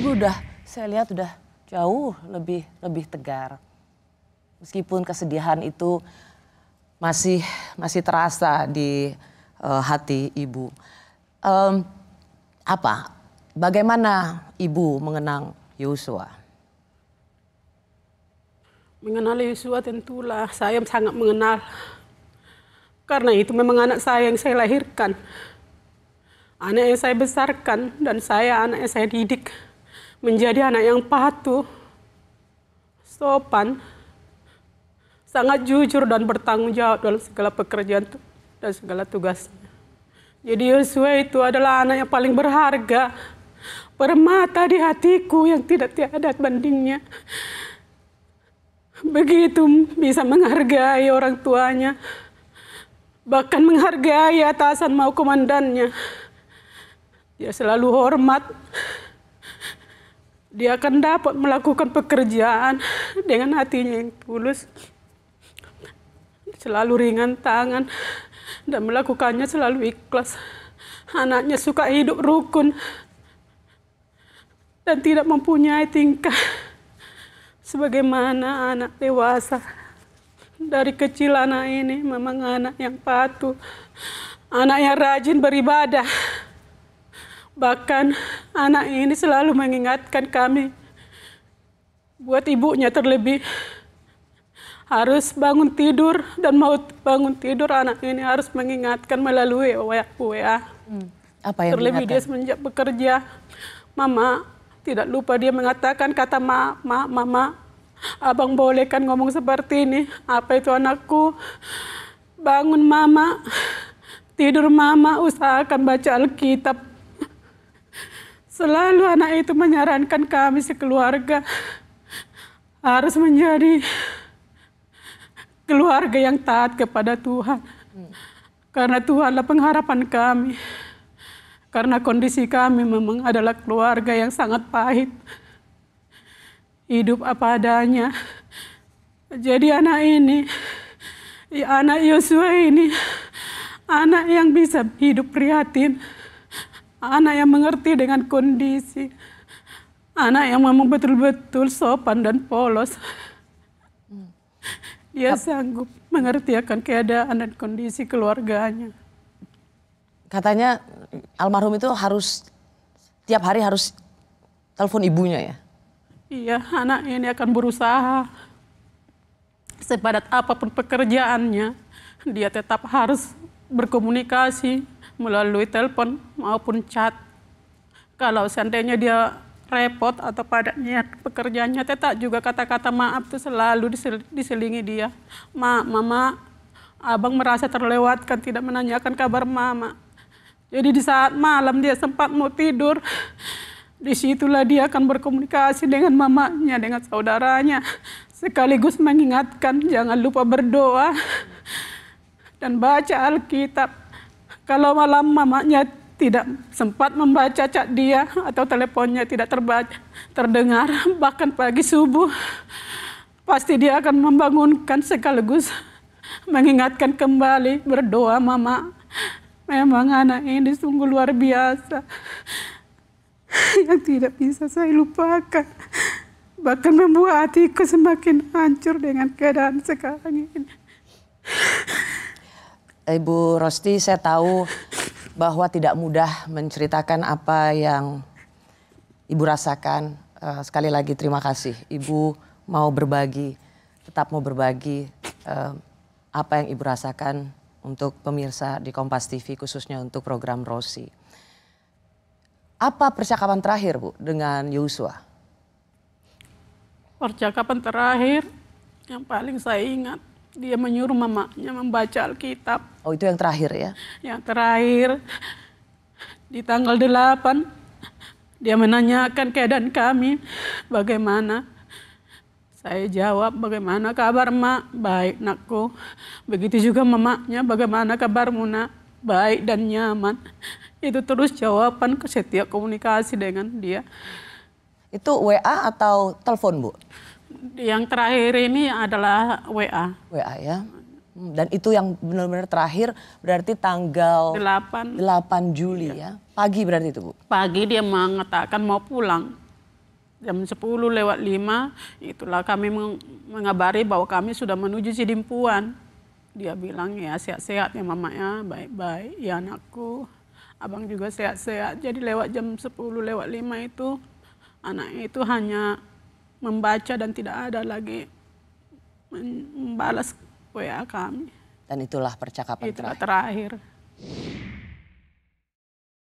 ibu udah saya lihat udah jauh lebih lebih tegar. Meskipun kesedihan itu masih masih terasa di uh, hati ibu. Um, apa? Bagaimana ibu mengenang Yosua? Mengenal Yosua tentulah saya sangat mengenal. Karena itu memang anak saya yang saya lahirkan. Anak yang saya besarkan dan saya anak yang saya didik menjadi anak yang patuh, sopan, sangat jujur dan bertanggung jawab dalam segala pekerjaan dan segala tugasnya. Jadi Yosua itu adalah anak yang paling berharga, permata di hatiku yang tidak tiada bandingnya. Begitu bisa menghargai orang tuanya, bahkan menghargai atasan mau komandannya. Dia selalu hormat, dia akan dapat melakukan pekerjaan dengan hatinya yang tulus. Selalu ringan tangan dan melakukannya selalu ikhlas. Anaknya suka hidup rukun dan tidak mempunyai tingkah sebagaimana anak dewasa. Dari kecil anak ini memang anak yang patuh, anak yang rajin beribadah. Bahkan Anak ini selalu mengingatkan kami buat ibunya terlebih harus bangun tidur dan mau bangun tidur anak ini harus mengingatkan melalui WA. Hmm. Apa yang terlebih dia semenjak bekerja, mama tidak lupa dia mengatakan kata ma, ma, mama, abang boleh kan ngomong seperti ini? Apa itu anakku? Bangun mama, tidur mama, usahakan baca Alkitab Selalu anak itu menyarankan kami sekeluarga harus menjadi keluarga yang taat kepada Tuhan. Karena Tuhanlah pengharapan kami. Karena kondisi kami memang adalah keluarga yang sangat pahit. Hidup apa adanya. Jadi anak ini, anak Yosua ini, anak yang bisa hidup prihatin anak yang mengerti dengan kondisi, anak yang memang betul-betul sopan dan polos. Hmm. Dia sanggup mengerti akan keadaan dan kondisi keluarganya. Katanya almarhum itu harus tiap hari harus telepon ibunya ya? Iya, anak ini akan berusaha sepadat apapun pekerjaannya, dia tetap harus berkomunikasi melalui telepon maupun chat. Kalau seandainya dia repot atau pada niat pekerjaannya, tetap juga kata-kata maaf itu selalu diselingi dia. Ma, mama, abang merasa terlewatkan, tidak menanyakan kabar mama. Jadi di saat malam dia sempat mau tidur, disitulah dia akan berkomunikasi dengan mamanya, dengan saudaranya. Sekaligus mengingatkan, jangan lupa berdoa dan baca Alkitab kalau malam mamanya tidak sempat membaca cat dia atau teleponnya tidak terbaca, terdengar, bahkan pagi subuh, pasti dia akan membangunkan sekaligus mengingatkan kembali berdoa mama. Memang anak ini sungguh luar biasa yang tidak bisa saya lupakan. Bahkan membuat hatiku semakin hancur dengan keadaan sekarang ini. Ibu eh, Rosti, saya tahu bahwa tidak mudah menceritakan apa yang Ibu rasakan. Eh, sekali lagi terima kasih. Ibu mau berbagi, tetap mau berbagi eh, apa yang Ibu rasakan untuk pemirsa di Kompas TV khususnya untuk program Rosi. Apa percakapan terakhir Bu dengan Yosua? Percakapan terakhir yang paling saya ingat dia menyuruh mamanya membaca Alkitab. Oh itu yang terakhir ya? Yang terakhir di tanggal 8 dia menanyakan keadaan kami bagaimana. Saya jawab bagaimana kabar mak? Baik nakku. Begitu juga mamanya bagaimana kabarmu nak? Baik dan nyaman. Itu terus jawaban ke setiap komunikasi dengan dia. Itu WA atau telepon bu? Yang terakhir ini adalah WA. WA ya. Dan itu yang benar-benar terakhir berarti tanggal 8, 8 Juli iya. ya. Pagi berarti itu Bu? Pagi dia mengatakan mau pulang. Jam 10 lewat 5 itulah kami mengabari bahwa kami sudah menuju Sidimpuan. Dia bilang ya sehat-sehat ya mamanya, baik-baik ya anakku. Abang juga sehat-sehat. Jadi lewat jam 10 lewat 5 itu anaknya itu hanya membaca dan tidak ada lagi membalas WA kami. Dan itulah percakapan itulah terakhir. terakhir.